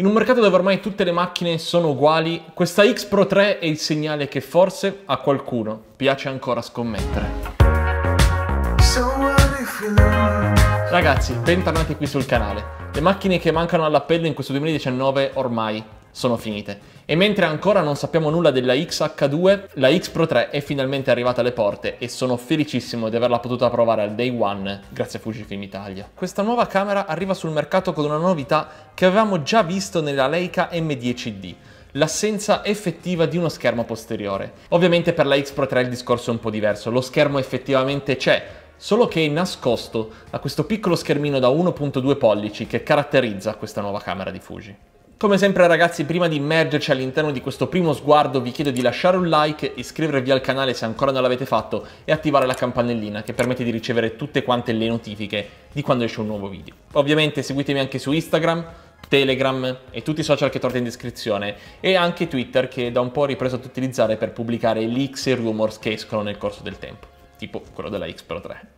In un mercato dove ormai tutte le macchine sono uguali, questa X Pro 3 è il segnale che forse a qualcuno piace ancora scommettere. Ragazzi, bentornati qui sul canale. Le macchine che mancano all'appello in questo 2019 ormai sono finite. E mentre ancora non sappiamo nulla della xh 2 la X Pro 3 è finalmente arrivata alle porte e sono felicissimo di averla potuta provare al day one grazie a Fujifilm Italia. Questa nuova camera arriva sul mercato con una novità che avevamo già visto nella Leica M10D l'assenza effettiva di uno schermo posteriore. Ovviamente per la X Pro 3 il discorso è un po' diverso, lo schermo effettivamente c'è, solo che è nascosto da questo piccolo schermino da 1.2 pollici che caratterizza questa nuova camera di Fuji. Come sempre ragazzi, prima di immergerci all'interno di questo primo sguardo vi chiedo di lasciare un like, iscrivervi al canale se ancora non l'avete fatto e attivare la campanellina che permette di ricevere tutte quante le notifiche di quando esce un nuovo video. Ovviamente seguitemi anche su Instagram, Telegram e tutti i social che trovate in descrizione e anche Twitter che da un po' ho ripreso ad utilizzare per pubblicare leaks e rumors che escono nel corso del tempo, tipo quello della X Pro 3.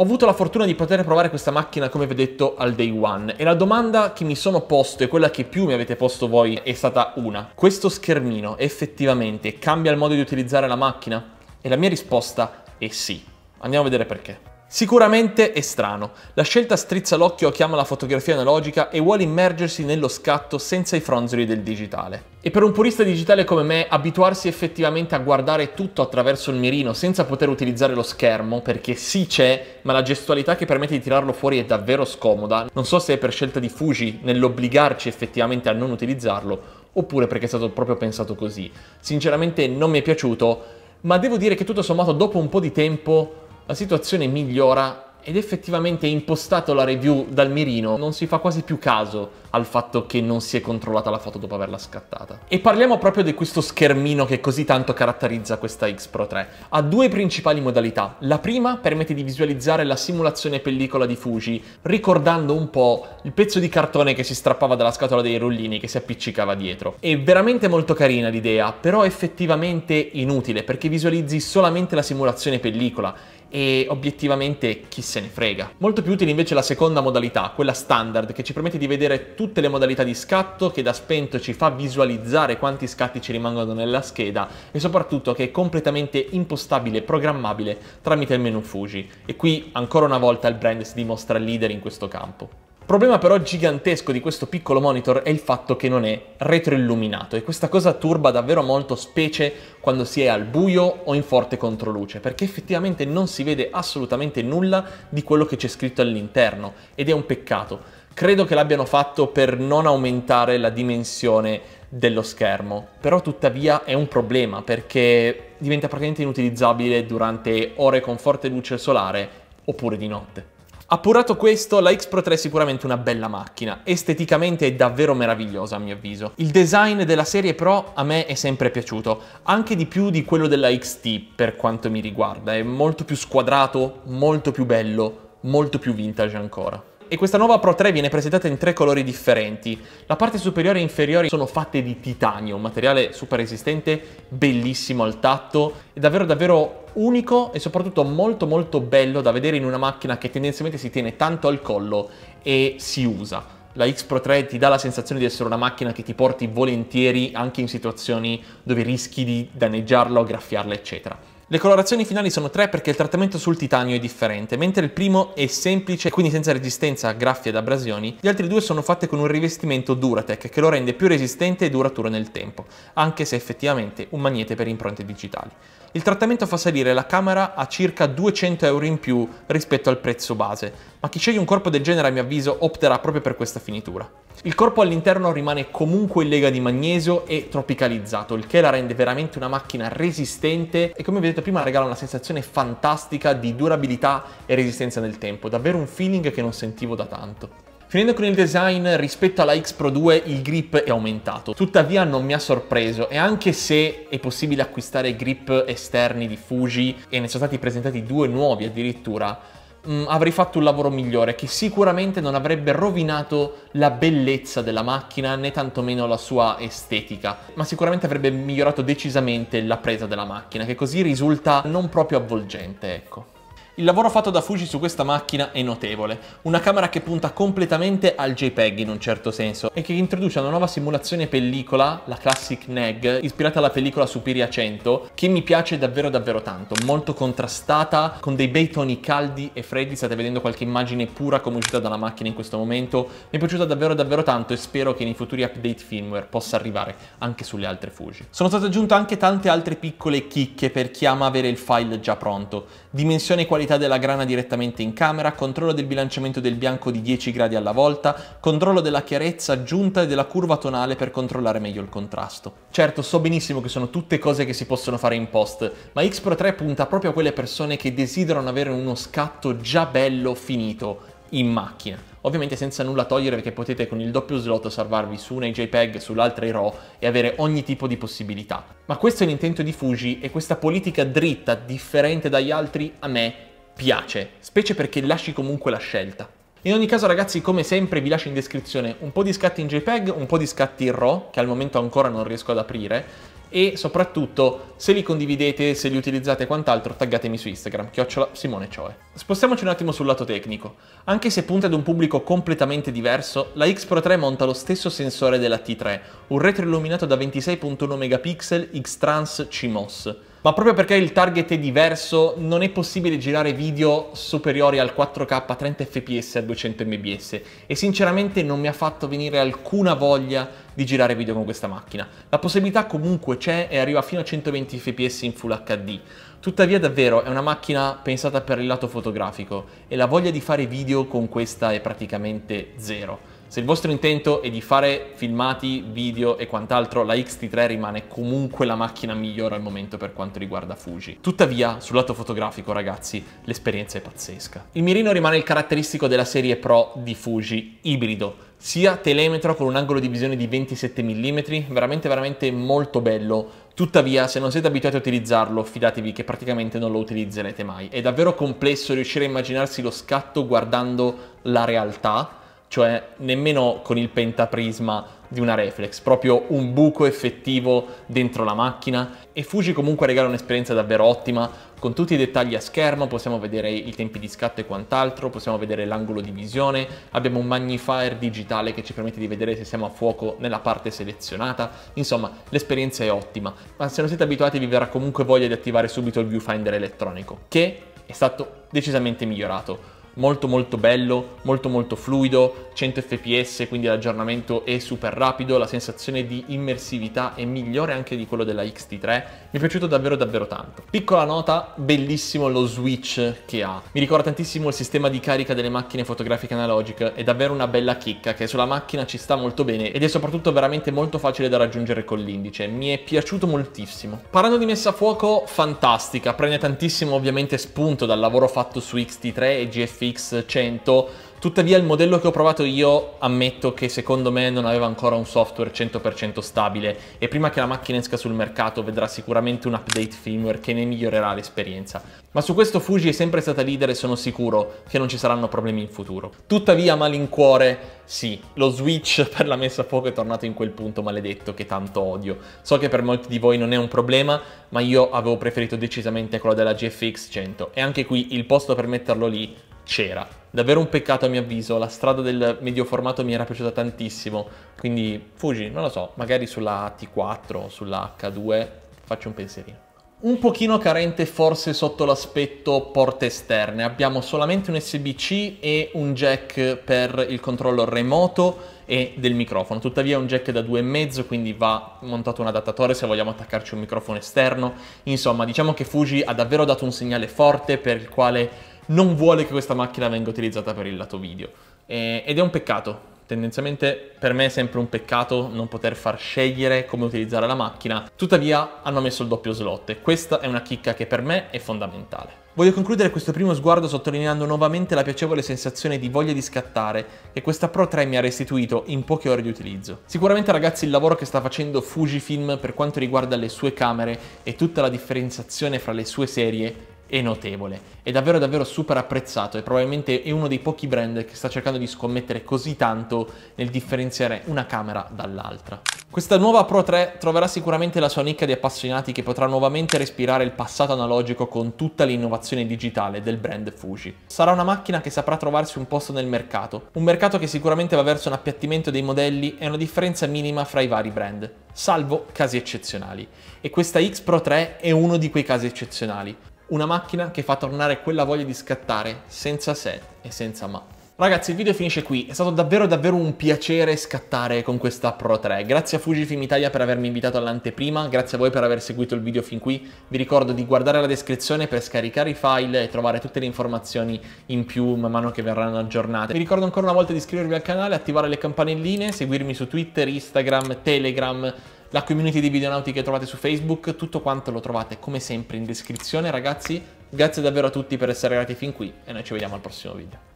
Ho avuto la fortuna di poter provare questa macchina come vi ho detto al day one e la domanda che mi sono posto e quella che più mi avete posto voi è stata una. Questo schermino effettivamente cambia il modo di utilizzare la macchina? E la mia risposta è sì. Andiamo a vedere perché. Sicuramente è strano. La scelta strizza l'occhio a chi ama la fotografia analogica e vuole immergersi nello scatto senza i fronzoli del digitale. E per un purista digitale come me, abituarsi effettivamente a guardare tutto attraverso il mirino senza poter utilizzare lo schermo, perché sì c'è, ma la gestualità che permette di tirarlo fuori è davvero scomoda. Non so se è per scelta di Fuji nell'obbligarci effettivamente a non utilizzarlo, oppure perché è stato proprio pensato così. Sinceramente non mi è piaciuto, ma devo dire che tutto sommato dopo un po' di tempo la situazione migliora ed effettivamente impostato la review dal mirino non si fa quasi più caso al fatto che non si è controllata la foto dopo averla scattata. E parliamo proprio di questo schermino che così tanto caratterizza questa X Pro 3. Ha due principali modalità. La prima permette di visualizzare la simulazione pellicola di Fuji, ricordando un po' il pezzo di cartone che si strappava dalla scatola dei rullini che si appiccicava dietro. È veramente molto carina l'idea, però effettivamente inutile perché visualizzi solamente la simulazione pellicola e obiettivamente chi se ne frega. Molto più utile invece la seconda modalità, quella standard, che ci permette di vedere tutte le modalità di scatto, che da spento ci fa visualizzare quanti scatti ci rimangono nella scheda e soprattutto che è completamente impostabile e programmabile tramite il menu Fuji. E qui ancora una volta il brand si dimostra leader in questo campo problema però gigantesco di questo piccolo monitor è il fatto che non è retroilluminato e questa cosa turba davvero molto specie quando si è al buio o in forte controluce, perché effettivamente non si vede assolutamente nulla di quello che c'è scritto all'interno ed è un peccato. Credo che l'abbiano fatto per non aumentare la dimensione dello schermo, però tuttavia è un problema perché diventa praticamente inutilizzabile durante ore con forte luce solare oppure di notte. Appurato questo, la X Pro 3 è sicuramente una bella macchina, esteticamente è davvero meravigliosa a mio avviso. Il design della serie Pro a me è sempre piaciuto, anche di più di quello della XT per quanto mi riguarda, è molto più squadrato, molto più bello, molto più vintage ancora e questa nuova Pro 3 viene presentata in tre colori differenti. La parte superiore e inferiore sono fatte di titanio, un materiale super resistente, bellissimo al tatto, è davvero davvero unico e soprattutto molto molto bello da vedere in una macchina che tendenzialmente si tiene tanto al collo e si usa. La X Pro 3 ti dà la sensazione di essere una macchina che ti porti volentieri anche in situazioni dove rischi di danneggiarla o graffiarla, eccetera. Le colorazioni finali sono tre perché il trattamento sul titanio è differente, mentre il primo è semplice e quindi senza resistenza a graffi ed abrasioni, gli altri due sono fatti con un rivestimento Duratec che lo rende più resistente e duraturo nel tempo, anche se effettivamente un magnete per impronte digitali. Il trattamento fa salire la camera a circa 200 euro in più rispetto al prezzo base, ma chi sceglie un corpo del genere a mio avviso opterà proprio per questa finitura. Il corpo all'interno rimane comunque in lega di magnesio e tropicalizzato, il che la rende veramente una macchina resistente e come vi ho detto prima regala una sensazione fantastica di durabilità e resistenza nel tempo, davvero un feeling che non sentivo da tanto. Finendo con il design, rispetto alla X Pro 2 il grip è aumentato, tuttavia non mi ha sorpreso e anche se è possibile acquistare grip esterni di Fuji e ne sono stati presentati due nuovi addirittura, mh, mm, avrei fatto un lavoro migliore che sicuramente non avrebbe rovinato la bellezza della macchina né tantomeno la sua estetica, ma sicuramente avrebbe migliorato decisamente la presa della macchina che così risulta non proprio avvolgente, ecco. Il lavoro fatto da Fuji su questa macchina è notevole, una camera che punta completamente al JPEG in un certo senso e che introduce una nuova simulazione pellicola, la Classic NEG, ispirata alla pellicola Superia 100, che mi piace davvero davvero tanto, molto contrastata, con dei bei toni caldi e freddi, state vedendo qualche immagine pura come uscita dalla macchina in questo momento, mi è piaciuta davvero davvero tanto e spero che nei futuri update firmware possa arrivare anche sulle altre Fuji. Sono state aggiunte anche tante altre piccole chicche per chi ama avere il file già pronto, dimensione e qualità metà della grana direttamente in camera, controllo del bilanciamento del bianco di 10 gradi alla volta, controllo della chiarezza aggiunta e della curva tonale per controllare meglio il contrasto. Certo, so benissimo che sono tutte cose che si possono fare in post, ma X Pro 3 punta proprio a quelle persone che desiderano avere uno scatto già bello finito in macchina. Ovviamente senza nulla togliere perché potete con il doppio slot salvarvi su una JPEG, sull'altra i RAW e avere ogni tipo di possibilità. Ma questo è l'intento di Fuji e questa politica dritta, differente dagli altri, a me piace, specie perché lasci comunque la scelta. In ogni caso ragazzi, come sempre vi lascio in descrizione un po' di scatti in JPEG, un po' di scatti in RAW, che al momento ancora non riesco ad aprire, e soprattutto se li condividete, se li utilizzate e quant'altro, taggatemi su Instagram, chiocciola Simone Cioe. Spostiamoci un attimo sul lato tecnico. Anche se punta ad un pubblico completamente diverso, la X Pro 3 monta lo stesso sensore della T3, un retro illuminato da 26.1 megapixel X-Trans CMOS ma proprio perché il target è diverso, non è possibile girare video superiori al 4K a 30 fps a 200 mbps e sinceramente non mi ha fatto venire alcuna voglia di girare video con questa macchina. La possibilità comunque c'è e arriva fino a 120 fps in Full HD. Tuttavia davvero è una macchina pensata per il lato fotografico e la voglia di fare video con questa è praticamente zero. Se il vostro intento è di fare filmati, video e quant'altro, la X-T3 rimane comunque la macchina migliore al momento per quanto riguarda Fuji. Tuttavia, sul lato fotografico, ragazzi, l'esperienza è pazzesca. Il mirino rimane il caratteristico della serie Pro di Fuji, ibrido, sia telemetro con un angolo di visione di 27 mm, veramente veramente molto bello, Tuttavia, se non siete abituati a utilizzarlo, fidatevi che praticamente non lo utilizzerete mai. È davvero complesso riuscire a immaginarsi lo scatto guardando la realtà, cioè nemmeno con il pentaprisma di una reflex, proprio un buco effettivo dentro la macchina e Fuji comunque regala un'esperienza davvero ottima, con tutti i dettagli a schermo possiamo vedere i tempi di scatto e quant'altro, possiamo vedere l'angolo di visione, abbiamo un magnifier digitale che ci permette di vedere se siamo a fuoco nella parte selezionata, insomma l'esperienza è ottima, ma se non siete abituati vi verrà comunque voglia di attivare subito il viewfinder elettronico, che è stato decisamente migliorato molto molto bello, molto molto fluido, 100 fps, quindi l'aggiornamento è super rapido, la sensazione di immersività è migliore anche di quello della x t 3 mi è piaciuto davvero davvero tanto. Piccola nota, bellissimo lo switch che ha, mi ricorda tantissimo il sistema di carica delle macchine fotografiche analogiche, è davvero una bella chicca che sulla macchina ci sta molto bene ed è soprattutto veramente molto facile da raggiungere con l'indice, mi è piaciuto moltissimo. Parlando di messa a fuoco, fantastica, prende tantissimo ovviamente spunto dal lavoro fatto su XT3 e GFI RTX100, tuttavia il modello che ho provato io ammetto che secondo me non aveva ancora un software 100% stabile e prima che la macchina esca sul mercato vedrà sicuramente un update firmware che ne migliorerà l'esperienza. Ma su questo Fuji è sempre stata leader e sono sicuro che non ci saranno problemi in futuro. Tuttavia malincuore sì, lo switch per la messa a fuoco è tornato in quel punto maledetto che tanto odio. So che per molti di voi non è un problema, ma io avevo preferito decisamente quello della GFX 100 e anche qui il posto per metterlo lì c'era. Davvero un peccato a mio avviso, la strada del medio formato mi era piaciuta tantissimo, quindi Fuji, non lo so, magari sulla T4 sulla H2 faccio un pensierino un pochino carente forse sotto l'aspetto porte esterne. Abbiamo solamente un SBC e un jack per il controllo remoto e del microfono. Tuttavia è un jack da 2,5, quindi va montato un adattatore se vogliamo attaccarci un microfono esterno. Insomma, diciamo che Fuji ha davvero dato un segnale forte per il quale non vuole che questa macchina venga utilizzata per il lato video. Eh, ed è un peccato. Tendenzialmente per me è sempre un peccato non poter far scegliere come utilizzare la macchina, tuttavia hanno messo il doppio slot e questa è una chicca che per me è fondamentale. Voglio concludere questo primo sguardo sottolineando nuovamente la piacevole sensazione di voglia di scattare che questa Pro 3 mi ha restituito in poche ore di utilizzo. Sicuramente ragazzi il lavoro che sta facendo Fujifilm per quanto riguarda le sue camere e tutta la differenziazione fra le sue serie è notevole. È davvero davvero super apprezzato e probabilmente è uno dei pochi brand che sta cercando di scommettere così tanto nel differenziare una camera dall'altra. Questa nuova Pro 3 troverà sicuramente la sua nicchia di appassionati che potrà nuovamente respirare il passato analogico con tutta l'innovazione digitale del brand Fuji. Sarà una macchina che saprà trovarsi un posto nel mercato, un mercato che sicuramente va verso un appiattimento dei modelli e una differenza minima fra i vari brand, salvo casi eccezionali. E questa X Pro 3 è uno di quei casi eccezionali, una macchina che fa tornare quella voglia di scattare senza se e senza ma. Ragazzi il video finisce qui, è stato davvero davvero un piacere scattare con questa Pro 3, grazie a Fujifilm Italia per avermi invitato all'anteprima, grazie a voi per aver seguito il video fin qui, vi ricordo di guardare la descrizione per scaricare i file e trovare tutte le informazioni in più man mano che verranno aggiornate. Vi ricordo ancora una volta di iscrivervi al canale, attivare le campanelline, seguirmi su Twitter, Instagram, Telegram, la community di videonauti che trovate su Facebook, tutto quanto lo trovate come sempre in descrizione ragazzi. Grazie davvero a tutti per essere arrivati fin qui e noi ci vediamo al prossimo video.